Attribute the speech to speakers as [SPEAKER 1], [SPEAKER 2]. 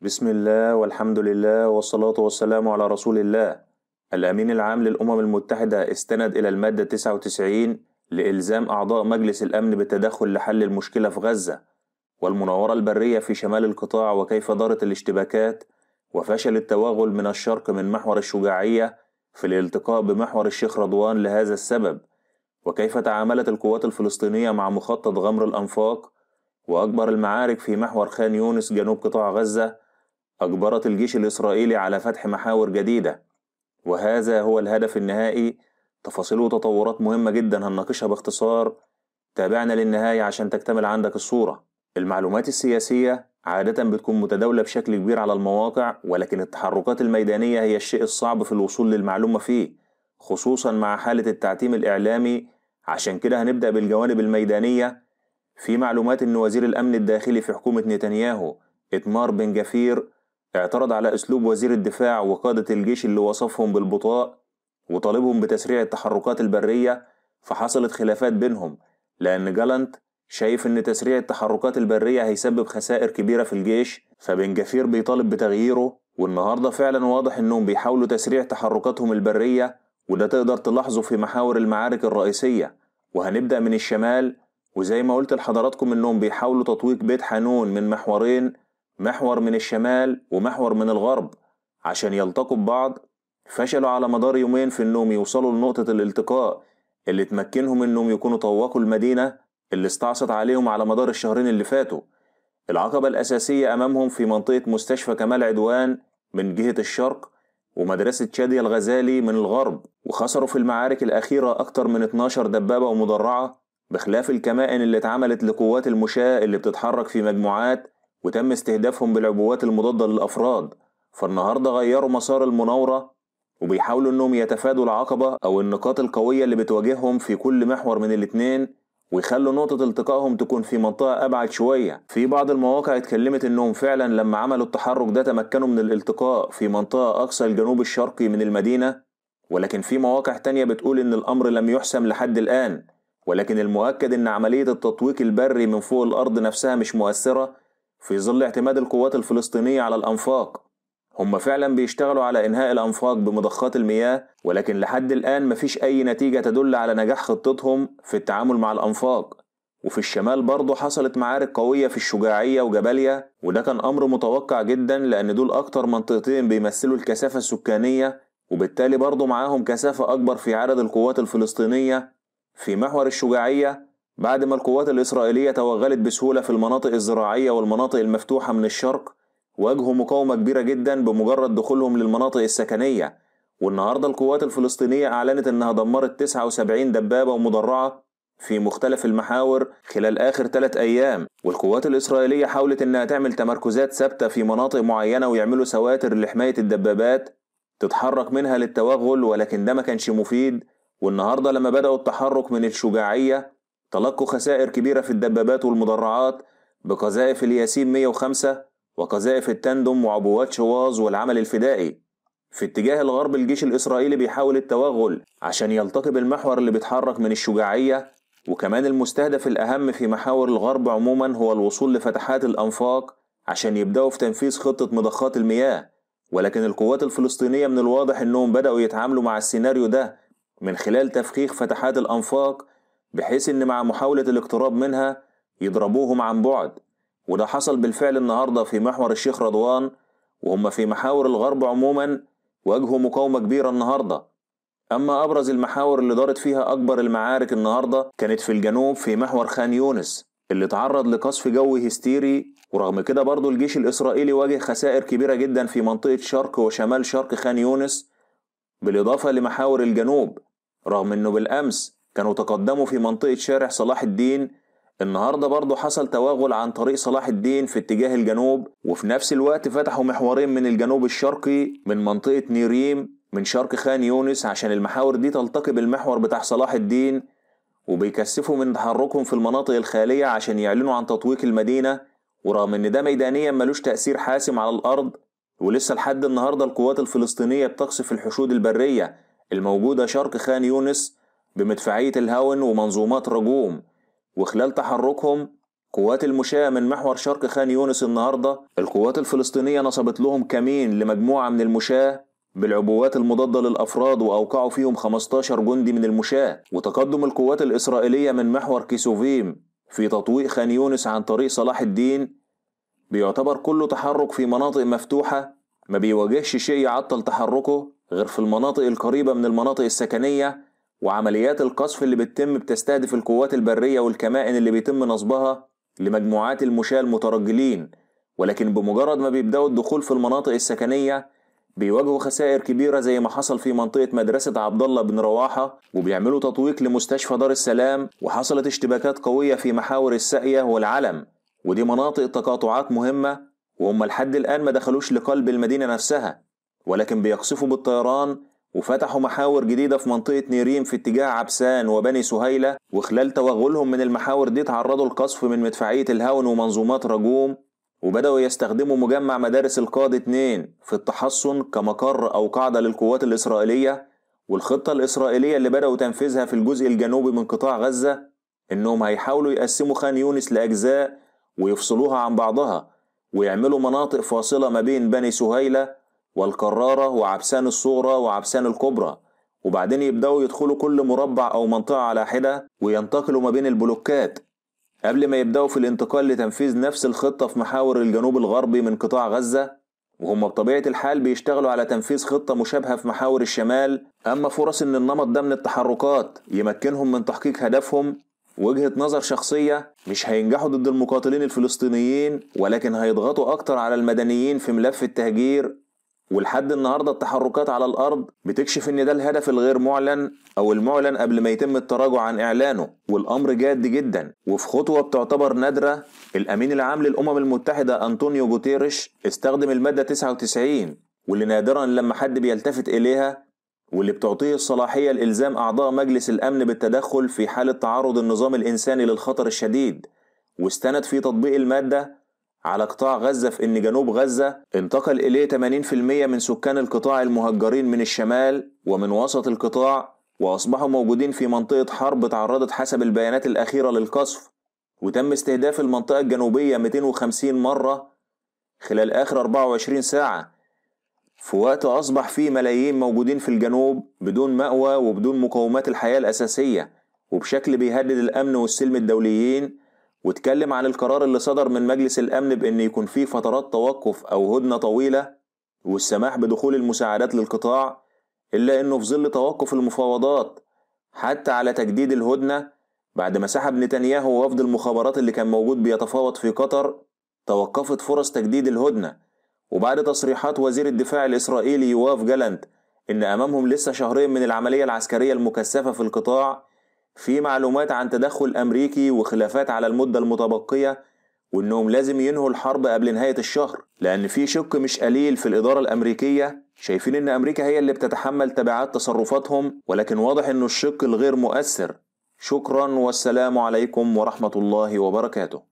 [SPEAKER 1] بسم الله والحمد لله والصلاة والسلام على رسول الله الأمين العام للأمم المتحدة استند إلى المادة 99 لإلزام أعضاء مجلس الأمن بالتدخل لحل المشكلة في غزة والمناورة البرية في شمال القطاع وكيف دارت الاشتباكات وفشل التوغل من الشرق من محور الشجاعية في الالتقاء بمحور الشيخ رضوان لهذا السبب وكيف تعاملت القوات الفلسطينية مع مخطط غمر الأنفاق وأكبر المعارك في محور خان يونس جنوب قطاع غزة أجبرت الجيش الإسرائيلي على فتح محاور جديدة وهذا هو الهدف النهائي تفاصيل وتطورات مهمة جدا هنناقشها باختصار تابعنا للنهاية عشان تكتمل عندك الصورة المعلومات السياسية عادة بتكون متداولة بشكل كبير على المواقع ولكن التحركات الميدانية هي الشيء الصعب في الوصول للمعلومة فيه خصوصا مع حالة التعتيم الإعلامي عشان كده هنبدأ بالجوانب الميدانية في معلومات إن وزير الأمن الداخلي في حكومة نتنياهو إتمار بن جفير اعترض على أسلوب وزير الدفاع وقادة الجيش اللي وصفهم بالبطاء وطالبهم بتسريع التحركات البرية فحصلت خلافات بينهم لأن جالانت شايف إن تسريع التحركات البرية هيسبب خسائر كبيرة في الجيش فبن جفير بيطالب بتغييره والنهاردة فعلا واضح إنهم بيحاولوا تسريع تحركاتهم البرية وده تقدر تلاحظه في محاور المعارك الرئيسية وهنبدأ من الشمال وزي ما قلت لحضراتكم إنهم بيحاولوا تطويق بيت حانون من محورين محور من الشمال ومحور من الغرب عشان يلتقوا ببعض فشلوا على مدار يومين في انهم يوصلوا لنقطة الالتقاء اللي تمكنهم انهم يكونوا طوقوا المدينة اللي استعصت عليهم على مدار الشهرين اللي فاتوا العقبة الأساسية أمامهم في منطقة مستشفى كمال عدوان من جهة الشرق ومدرسة شادية الغزالي من الغرب وخسروا في المعارك الأخيرة أكتر من 12 دبابة ومدرعة بخلاف الكمائن اللي اتعملت لقوات المشاة اللي بتتحرك في مجموعات وتم استهدافهم بالعبوات المضادة للأفراد فالنهاردة غيروا مسار المناورة وبيحاولوا انهم يتفادوا العقبة او النقاط القوية اللي بتواجههم في كل محور من الاتنين ويخلوا نقطة التقائهم تكون في منطقة أبعد شوية في بعض المواقع اتكلمت إنهم فعلا لما عملوا التحرك ده تمكنوا من الالتقاء في منطقة أقصى الجنوب الشرقي من المدينة ولكن في مواقع تانية بتقول إن الأمر لم يحسم لحد الآن ولكن المؤكد إن عملية التطويق البري من فوق الأرض نفسها مش مؤثرة في ظل اعتماد القوات الفلسطينية على الأنفاق هم فعلا بيشتغلوا على إنهاء الأنفاق بمضخات المياه ولكن لحد الآن مفيش أي نتيجة تدل على نجاح خطتهم في التعامل مع الأنفاق وفي الشمال برضه حصلت معارك قوية في الشجاعية وجباليا وده كان أمر متوقع جدا لأن دول أكتر منطقتين بيمثلوا الكثافة السكانية وبالتالي برضه معاهم كثافة أكبر في عدد القوات الفلسطينية في محور الشجاعية بعد ما القوات الإسرائيلية توغلت بسهولة في المناطق الزراعية والمناطق المفتوحة من الشرق واجهوا مقاومة كبيرة جدا بمجرد دخولهم للمناطق السكنية والنهاردة القوات الفلسطينية أعلنت أنها دمرت 79 دبابة ومدرعة في مختلف المحاور خلال آخر ثلاث أيام والقوات الإسرائيلية حاولت أنها تعمل تمركزات ثابتة في مناطق معينة ويعملوا سواتر لحماية الدبابات تتحرك منها للتوغل ولكن ده ما كانش مفيد والنهاردة لما بدأوا التحرك من الشجاعية تلقوا خسائر كبيرة في الدبابات والمدرعات بقذائف الياسين 105 وقذائف التندم وعبوات شواظ والعمل الفدائي في اتجاه الغرب الجيش الإسرائيلي بيحاول التوغل عشان يلتقي بالمحور اللي بيتحرك من الشجاعية وكمان المستهدف الأهم في محاور الغرب عموما هو الوصول لفتحات الأنفاق عشان يبدأوا في تنفيذ خطة مضخات المياه ولكن القوات الفلسطينية من الواضح أنهم بدأوا يتعاملوا مع السيناريو ده من خلال تفخيخ فتحات الأنفاق بحيث إن مع محاولة الاقتراب منها يضربوهم عن بعد وده حصل بالفعل النهاردة في محور الشيخ رضوان وهم في محاور الغرب عموما واجهوا مقاومة كبيرة النهاردة أما أبرز المحاور اللي دارت فيها أكبر المعارك النهاردة كانت في الجنوب في محور خان يونس اللي تعرض لقصف جوي هستيري ورغم كده برضه الجيش الإسرائيلي واجه خسائر كبيرة جدا في منطقة شرق وشمال شرق خان يونس بالإضافة لمحاور الجنوب رغم أنه بالأمس كانوا تقدموا في منطقة شارع صلاح الدين النهاردة برضه حصل توغل عن طريق صلاح الدين في اتجاه الجنوب وفي نفس الوقت فتحوا محورين من الجنوب الشرقي من منطقة نيريم من شرق خان يونس عشان المحاور دي تلتقي بالمحور بتاع صلاح الدين وبيكثفوا من تحركهم في المناطق الخالية عشان يعلنوا عن تطويق المدينة ورغم إن ده ميدانيا ملوش تأثير حاسم على الأرض ولسه لحد النهاردة القوات الفلسطينية بتقصف الحشود البرية الموجودة شرق خان يونس بمدفعية الهون ومنظومات رجوم وخلال تحركهم قوات المشاة من محور شرق خان يونس النهاردة القوات الفلسطينية نصبت لهم كمين لمجموعة من المشاة بالعبوات المضادة للأفراد وأوقعوا فيهم 15 جندي من المشاة وتقدم القوات الإسرائيلية من محور كيسوفيم في تطويق خان يونس عن طريق صلاح الدين بيعتبر كل تحرك في مناطق مفتوحة ما بيواجهش شيء يعطل تحركه غير في المناطق القريبة من المناطق السكنية وعمليات القصف اللي بتتم بتستهدف القوات البرية والكمائن اللي بيتم نصبها لمجموعات المشاة المترجلين ولكن بمجرد ما بيبدأوا الدخول في المناطق السكنية بيواجهوا خسائر كبيرة زي ما حصل في منطقة مدرسة عبد الله بن رواحة وبيعملوا تطويق لمستشفى دار السلام وحصلت اشتباكات قوية في محاور الساقية والعلم ودي مناطق تقاطعات مهمة وهم لحد الآن ما دخلوش لقلب المدينة نفسها ولكن بيقصفوا بالطيران وفتحوا محاور جديدة في منطقة نيريم في اتجاه عبسان وبني سهيلة وخلال توغلهم من المحاور دي تعرضوا لقصف من مدفعية الهون ومنظومات رجوم وبدأوا يستخدموا مجمع مدارس القاد 2 في التحصن كمقر أو قاعدة للقوات الإسرائيلية والخطة الإسرائيلية اللي بدأوا تنفيذها في الجزء الجنوبي من قطاع غزة إنهم هيحاولوا يقسموا خان يونس لأجزاء ويفصلوها عن بعضها ويعملوا مناطق فاصلة ما بين بني سهيلة والكرارة وعبسان الصغرى وعبسان الكبرى وبعدين يبدأوا يدخلوا كل مربع أو منطقة على حدة وينتقلوا ما بين البلوكات قبل ما يبدأوا في الانتقال لتنفيذ نفس الخطة في محاور الجنوب الغربي من قطاع غزة وهم بطبيعة الحال بيشتغلوا على تنفيذ خطة مشابهة في محاور الشمال أما فرص إن النمط ده من التحركات يمكنهم من تحقيق هدفهم وجهة نظر شخصية مش هينجحوا ضد المقاتلين الفلسطينيين ولكن هيضغطوا أكتر على المدنيين في ملف التهجير ولحد النهارده التحركات على الارض بتكشف ان ده الهدف الغير معلن او المعلن قبل ما يتم التراجع عن اعلانه والامر جاد جدا وفي خطوه بتعتبر نادره الامين العام للامم المتحده انطونيو جوتيريش استخدم الماده 99 واللي نادرا لما حد بيلتفت اليها واللي بتعطيه الصلاحيه لالزام اعضاء مجلس الامن بالتدخل في حاله تعرض النظام الانساني للخطر الشديد واستند في تطبيق الماده على قطاع غزة في أن جنوب غزة انتقل إليه 80% من سكان القطاع المهجرين من الشمال ومن وسط القطاع وأصبحوا موجودين في منطقة حرب تعرضت حسب البيانات الأخيرة للقصف وتم استهداف المنطقة الجنوبية 250 مرة خلال آخر 24 ساعة في وقت أصبح فيه ملايين موجودين في الجنوب بدون مأوى وبدون مقومات الحياة الأساسية وبشكل بيهدد الأمن والسلم الدوليين واتكلم عن القرار اللي صدر من مجلس الأمن بأن يكون فيه فترات توقف أو هدنة طويلة والسماح بدخول المساعدات للقطاع إلا أنه في ظل توقف المفاوضات حتى على تجديد الهدنة بعد ما سحب نتنياهو وفد المخابرات اللي كان موجود بيتفاوض في قطر توقفت فرص تجديد الهدنة وبعد تصريحات وزير الدفاع الإسرائيلي يواف جالنت إن أمامهم لسه شهرين من العملية العسكرية المكثفة في القطاع في معلومات عن تدخل أمريكي وخلافات على المدة المتبقية وإنهم لازم ينهوا الحرب قبل نهاية الشهر لأن في شق مش قليل في الإدارة الأمريكية شايفين إن أمريكا هي اللي بتتحمل تبعات تصرفاتهم ولكن واضح إنه الشق الغير مؤثر شكرا والسلام عليكم ورحمة الله وبركاته